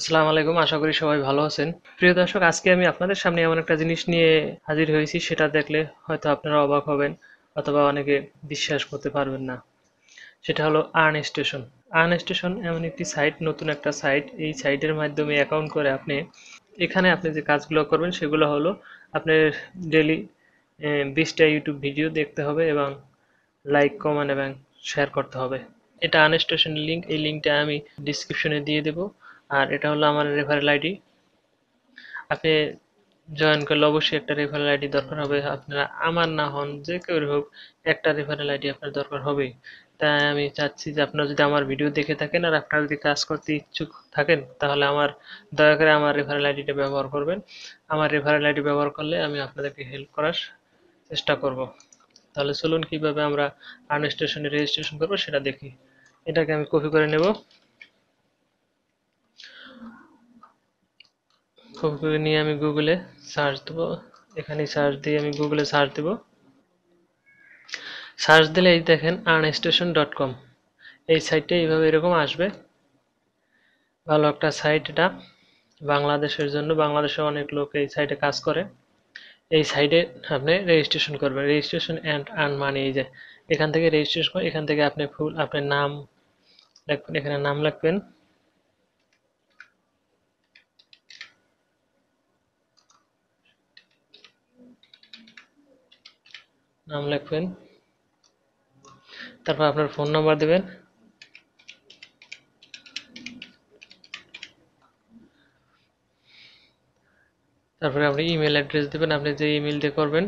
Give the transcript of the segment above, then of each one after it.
আসসালামু আলাইকুম আশা করি সবাই ভালো আছেন প্রিয় দর্শক আজকে আমি আপনাদের সামনে এমন একটা জিনিস নিয়ে হাজির হয়েছি সেটা দেখলে হয়তো আপনারা অবাক হবেন অথবা অনেকে বিশ্বাস করতে পারবেন না সেটা হলো আর্ন স্টেশন আর্ন স্টেশন এমন একটি সাইট নতুন একটা সাইট এই সাইটের মাধ্যমে অ্যাকাউন্ট করে আপনি এখানে আপনি যে কাজগুলো করবেন সেগুলো হলো আপনার ডেলি বিশটা ইউটিউব ভিডিও দেখতে হবে এবং লাইক কমেন্ট এবং শেয়ার করতে হবে এটা আর্ন স্টেশনের লিঙ্ক এই লিঙ্কটা আমি ডিসক্রিপশনে দিয়ে দেবো আর এটা হলো আমার রেফারেল আইডি আপনি জয়েন করলে অবশ্যই একটা রেফারেল আইডি দরকার হবে আপনারা আমার না হন যে কেউ হোক একটা রেফারেল আইডি আপনার দরকার হবে তাই আমি চাচ্ছি যে আপনারা যদি আমার ভিডিও দেখে থাকেন আর আপনারা যদি কাজ করতে ইচ্ছুক থাকেন তাহলে আমার দয়া করে আমার রেফারেল আইডিটা ব্যবহার করবেন আমার রেফারেল আইডি ব্যবহার করলে আমি আপনাদেরকে হেল্প করার চেষ্টা করব তাহলে চলুন কিভাবে আমরা আর্ন স্টেশনে রেজিস্ট্রেশন করবো সেটা দেখি এটাকে আমি কপি করে নেব ছবিগুলো নিয়ে আমি গুগলে সার্চ দেবো এখানে সার্চ দিয়ে আমি গুগলে সার্চ দেব সার্চ দিলে এই দেখেন আর্ন স্টেশন ডট কম এই সাইটটা এইভাবে এরকম আসবে ভালো একটা সাইট এটা বাংলাদেশের জন্য বাংলাদেশে অনেক লোক এই সাইটে কাজ করে এই সাইডে আপনি রেজিস্ট্রেশন করবেন রেজিস্ট্রেশন অ্যান্ড আর্ন মানি এই যে এখান থেকে রেজিস্ট্রেশন এখান থেকে আপনি ফুল আপনার নাম লিখবেন এখানে নাম লিখবেন নাম লিখবেন তারপর আপনার ফোন নাম্বার দেবেন তারপরে আপনি ইমেল অ্যাড্রেস দেবেন আপনি যে ইমেল দিয়ে করবেন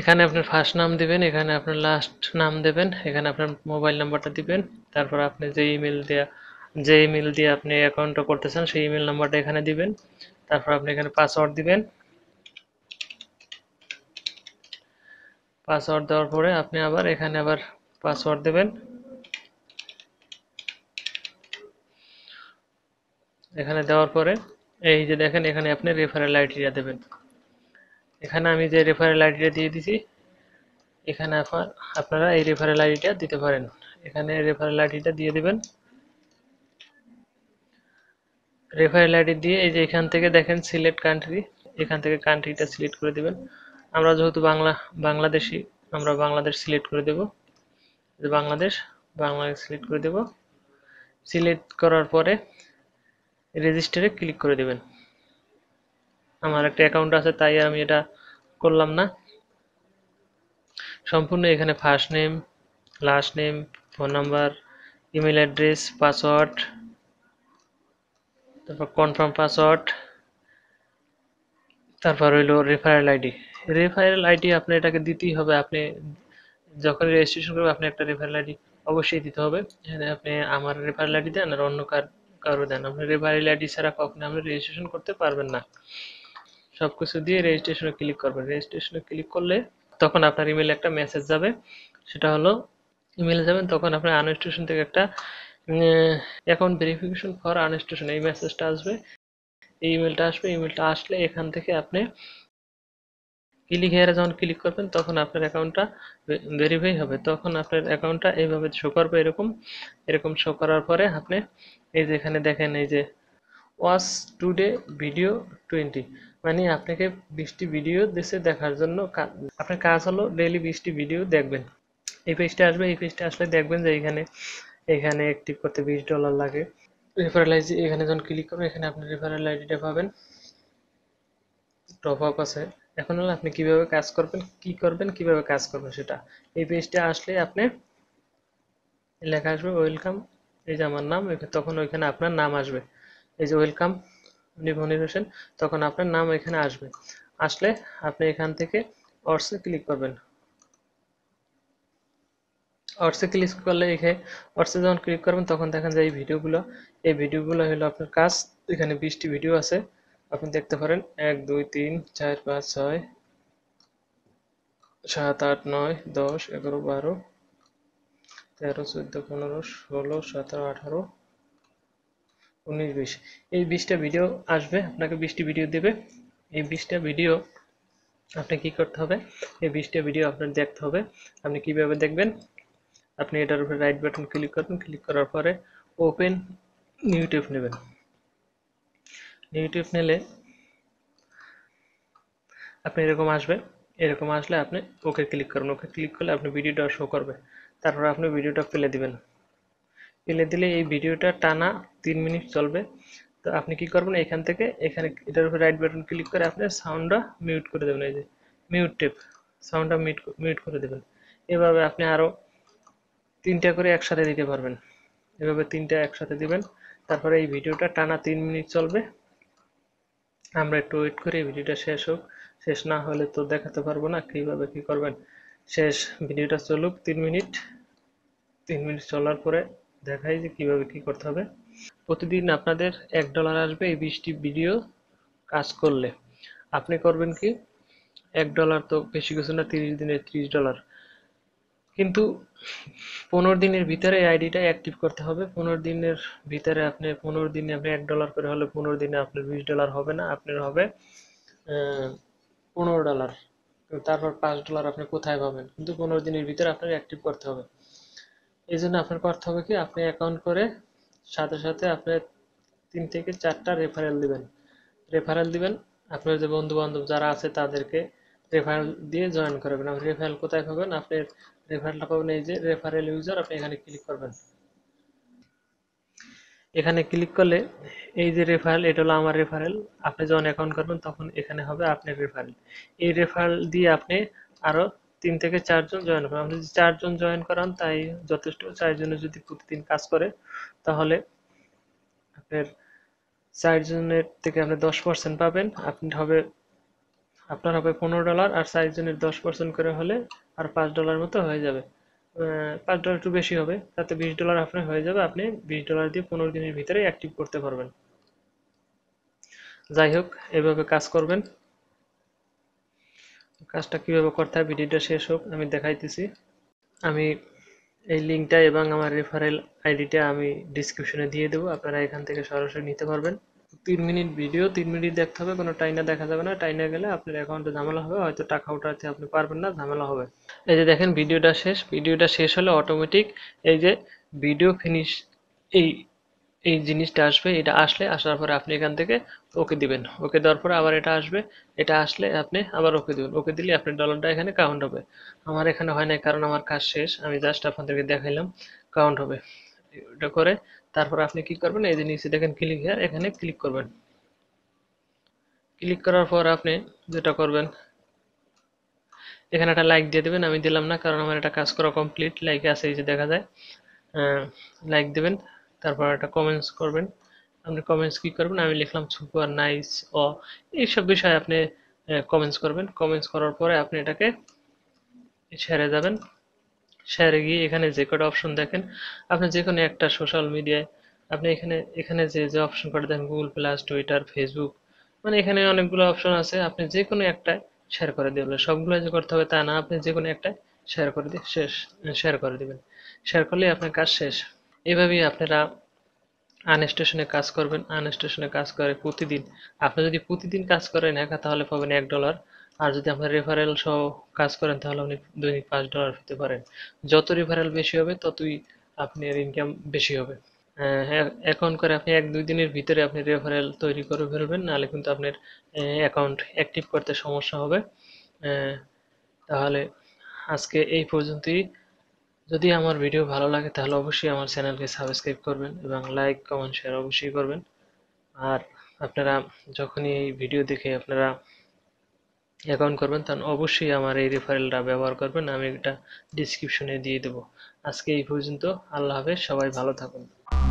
এখানে আপনার ফার্স্ট নাম দিবেন এখানে আপনার লাস্ট নাম দেবেন এখানে আপনার মোবাইল নাম্বারটা দিবেন তারপর আপনি যে ইমেল দেওয়া যে ইমেল দিয়ে আপনি অ্যাকাউন্টটা চান সেই ইমেল নাম্বারটা এখানে দিবেন তারপর আপনি এখানে পাসওয়ার্ড দিবেন পাসওয়ার্ড দেওয়ার পরে আপনি আবার এখানে আবার পাসওয়ার্ড দেবেন এখানে দেওয়ার পরে এই যে দেখেন এখানে আপনি রেফারেল আইডিটা দেবেন এখানে আমি যে রেফারেল আইডিটা দিয়ে দিছি এখানে এখন আপনারা এই রেফারেল আইডিটা দিতে পারেন এখানে রেফারেল আইডিটা দিয়ে দেবেন রেফারেল আইডি দিয়ে এই যে এখান থেকে দেখেন সিলেক্ট কান্ট্রি এখান থেকে কান্ট্রিটা সিলেক্ট করে দেবেন আমরা যেহেতু বাংলা বাংলাদেশি আমরা বাংলাদেশ সিলেক্ট করে দেব বাংলাদেশ বাংলাদেশ সিলেক্ট করে দেব সিলেক্ট করার পরে রেজিস্টারে ক্লিক করে দেবেন আমার একটা অ্যাকাউন্ট আছে তাই আমি এটা করলাম না সম্পূর্ণ এখানে first name last name phone number email address password তারপর কনফার্ম পাসওয়ার্ড তারপর রইল রেফারেল আইডি রেফারেল আইডি আপনি এটাকে দিতেই হবে আপনি যখন রেজিস্ট্রেশন করবেন আপনি একটা রেফারেল আইডি অবশ্যই দিতে হবে এখানে আপনি আমার রেফারেল আইডি দেন আর অন্য কার কারো দেন আপনি রেফারেল আইডি ছাড়া কখনো আপনি রেজিস্ট্রেশন করতে পারবেন না সবকিছু দিয়ে রেজিস্ট্রেশনে ক্লিক করবেন রেজিস্ট্রেশনে ক্লিক করলে তখন আপনার ইমেলে একটা মেসেজ যাবে সেটা হলো ইমেলে যাবেন তখন আপনার আনস্টিটিউশন থেকে একটা অ্যাকাউন্ট ভেরিফিকেশন ফর আনস্টিটিউশন এই মেসেজটা আসবে এই ইমেলটা আসবে ইমেলটা আসলে এখান থেকে আপনি ক্লিক হেয়ারে যখন ক্লিক করবেন তখন আপনার অ্যাকাউন্টটা ভেরিফাই হবে তখন আপনার অ্যাকাউন্টটা এইভাবে শো করবে এরকম এরকম শো করার পরে আপনি এই যে এখানে দেখেন এই যে ওয়াচ টুডে ভিডিও টোয়েন্টি মানে আপনাকে বৃষ্টি ভিডিও দেশে দেখার জন্য আপনার কাজ হলো ডেইলি বৃষ্টি ভিডিও দেখবেন এই পেজটি আসবে এই পেজটি আসলে দেখবেন যে এখানে এখানে একটি করতে বিশ ডলার লাগে রেফারেল আইডি এখানে যখন ক্লিক করবেন এখানে আপনি রেফারেল আইডিটা পাবেন টপ আপ আছে এখন হলো আপনি কিভাবে কাজ করবেন কি করবেন কিভাবে কাজ করবেন সেটা এই পেজটি আসলে আপনি লেখা আসবে ওয়েলকাম এই যে আমার নাম তখন ওইখানে আপনার নাম আসবে এই যে ওয়েলকাম আপনি তখন আপনার নাম এখানে আসবে আসলে আপনি এখান থেকে অর্সে ক্লিক করবেন অর্সে ক্লিক করলে এখানে অর্সে যখন ক্লিক করবেন তখন দেখেন যে এই ভিডিওগুলো এই ভিডিওগুলো হলো আপনার কাজ এখানে বিশটি ভিডিও আছে আপনি দেখতে পারেন এক দুই তিন চার পাঁচ ছয় সাত আট নয় দশ এগারো বারো তেরো চোদ্দো পনেরো ষোলো সতেরো আঠারো উনিশ বিশ এই বিশটা ভিডিও আসবে আপনাকে বিশটি ভিডিও দেবে এই বিশটা ভিডিও আপনি কি করতে হবে এই বিশটা ভিডিও আপনার দেখতে হবে আপনি কিভাবে দেখবেন আপনি এটার উপরে রাইট বাটন ক্লিক করবেন ক্লিক করার পরে ওপেন নিউটিউব নেবেন নিউটিউব নিলে আপনি এরকম আসবে এরকম আসলে আপনি ওকে ক্লিক করবেন ওকে ক্লিক করলে আপনি ভিডিওটা শো করবে তারপর আপনি ভিডিওটা ফেলে দিবেন ফেলে দিলে এই ভিডিওটা টানা তিন মিনিট চলবে তো আপনি কি করবেন এখান থেকে এখানে এটার উপর রাইট বাটন ক্লিক করে আপনি সাউন্ডটা মিউট করে দেবেন এই যে মিউট টেপ সাউন্ডটা মিউট মিউট করে দেবেন এভাবে আপনি আরও তিনটা করে একসাথে দিতে পারবেন এভাবে তিনটা একসাথে দিবেন তারপরে এই ভিডিওটা টানা তিন মিনিট চলবে আমরা একটু ওয়েট করি ভিডিওটা শেষ হোক শেষ না হলে তো দেখাতে পারবো না কীভাবে কি করবেন শেষ ভিডিওটা চলুক তিন মিনিট তিন মিনিট চলার পরে দেখাই যে কিভাবে কি করতে হবে প্রতিদিন আপনাদের এক ডলার আসবে এই বিশটি ভিডিও কাজ করলে আপনি করবেন কি এক ডলার তো বেশি কিছু না তিরিশ দিনের ত্রিশ ডলার কিন্তু পনেরো দিনের ভিতরে এই আইডিটা অ্যাক্টিভ করতে হবে পনেরো দিনের ভিতরে আপনি পনেরো দিনে আপনি এক ডলার করে হলে পনেরো দিনে আপনার বিশ ডলার হবে না আপনার হবে পনেরো ডলার তারপর পাঁচ ডলার আপনি কোথায় পাবেন কিন্তু পনেরো দিনের ভিতরে আপনার অ্যাক্টিভ করতে হবে এই জন্য আপনার করতে হবে কি আপনি অ্যাকাউন্ট করে সাথে সাথে আপনার তিন থেকে চারটা রেফারেল দিবেন রেফারেল দিবেন আপনার যে বন্ধু বান্ধব যারা আছে তাদেরকে রেফারেল দিয়ে জয়েন করবেন আপনি রেফারেল কোথায় পাবেন আপনি রেফারেলটা পাবেন এই যে রেফারেল ইউজার আপনি এখানে ক্লিক করবেন এখানে ক্লিক করলে এই যে রেফারেল এটা হলো আমার রেফারেল আপনি যখন অ্যাকাউন্ট করবেন তখন এখানে হবে আপনার রেফারেল এই রেফারেল দিয়ে আপনি আরও তিন থেকে চারজন জয়েন আপনি যদি চারজন জয়েন করান তাই যথেষ্ট চারজনে যদি প্রতিদিন কাজ করে তাহলে আপনার চারজনের থেকে আপনি দশ পার্সেন্ট পাবেন আপনি হবে আপনার হবে পনেরো ডলার আর চারজনের দশ পার্সেন্ট করে হলে আর পাঁচ ডলার মতো হয়ে যাবে পাঁচ ডলার একটু বেশি হবে তাতে বিশ ডলার আপনার হয়ে যাবে আপনি বিশ ডলার দিয়ে পনেরো দিনের ভিতরে অ্যাক্টিভ করতে পারবেন যাই হোক এভাবে কাজ করবেন কাজটা কীভাবে করতে হয় ভিডিওটা শেষ হোক আমি দেখাইতেছি আমি এই লিঙ্কটা এবং আমার রেফারেল আইডিটা আমি ডিসক্রিপশনে দিয়ে দেবো আপনারা এখান থেকে সরাসরি নিতে পারবেন তিন মিনিট ভিডিও তিন মিনিট দেখতে হবে কোনো টাইনা দেখা যাবে না টাইনা গেলে আপনার অ্যাকাউন্টে ঝামেলা হবে হয়তো টাকা উঠাতে আপনি পারবেন না ঝামেলা হবে এই যে দেখেন ভিডিওটা শেষ ভিডিওটা শেষ হলে অটোমেটিক এই যে ভিডিও ফিনিশ এই এই জিনিসটা আসবে এটা আসলে আসার পরে আপনি এখান থেকে ওকে দিবেন ওকে দেওয়ার পরে আবার এটা আসবে এটা আসলে আপনি আবার ওকে দিবেন ওকে দিলে আপনার ডলারটা এখানে কাউন্ট হবে আমার এখানে হয় না কারণ আমার কাজ শেষ আমি জাস্ট আপনাদেরকে দেখাইলাম কাউন্ট হবে এটা করে তারপর আপনি কি করবেন এই জিনিসে দেখেন ক্লিক হেয়ার এখানে ক্লিক করবেন ক্লিক করার পর আপনি যেটা করবেন এখানে একটা লাইক দিয়ে দেবেন আমি দিলাম না কারণ আমার এটা কাজ করা কমপ্লিট লাইক আছে এই যে দেখা যায় লাইক দেবেন তারপর একটা কমেন্টস করবেন আপনি কমেন্টস কি করবেন আমি লিখলাম সুপার নাইস অ এইসব বিষয়ে আপনি কমেন্টস করবেন কমেন্টস করার পরে আপনি এটাকে শেয়ারে যাবেন শেয়ারে গিয়ে এখানে যে কটা অপশন দেখেন আপনি যে কোনো একটা সোশ্যাল মিডিয়ায় আপনি এখানে এখানে যে যে অপশন করে দেখেন গুগল প্লাস টুইটার ফেসবুক মানে এখানে অনেকগুলো অপশন আছে আপনি যে কোনো একটা শেয়ার করে দেবেন সবগুলো যে করতে হবে তা না আপনি যে কোনো একটা শেয়ার করে দিয়ে শেষ শেয়ার করে দিবেন শেয়ার করলে আপনার কাজ শেষ এভাবেই আপনারা আনস্টেশনে কাজ করবেন আনস্টেশনে কাজ করে প্রতিদিন আপনি যদি প্রতিদিন কাজ করেন একা তাহলে পাবেন এক ডলার আর যদি আপনার রেফারেল সহ কাজ করেন তাহলে আপনি দৈনিক পাঁচ ডলার পেতে পারেন যত রেফারেল বেশি হবে ততই আপনার ইনকাম বেশি হবে অ্যাকাউন্ট করে আপনি এক দুই দিনের ভিতরে আপনি রেফারেল তৈরি করে ফেলবেন নাহলে কিন্তু আপনার অ্যাকাউন্ট অ্যাক্টিভ করতে সমস্যা হবে তাহলে আজকে এই পর্যন্তই যদি আমার ভিডিও ভালো লাগে তাহলে অবশ্যই আমার চ্যানেলকে সাবস্ক্রাইব করবেন এবং লাইক কমেন্ট শেয়ার অবশ্যই করবেন আর আপনারা যখনই এই ভিডিও দেখে আপনারা অ্যাকাউন্ট করবেন তখন অবশ্যই আমার এই রেফারেলটা ব্যবহার করবেন আমি এটা ডিসক্রিপশনে দিয়ে দেবো আজকে এই পর্যন্ত আল্লাহ হাফেজ সবাই ভালো থাকুন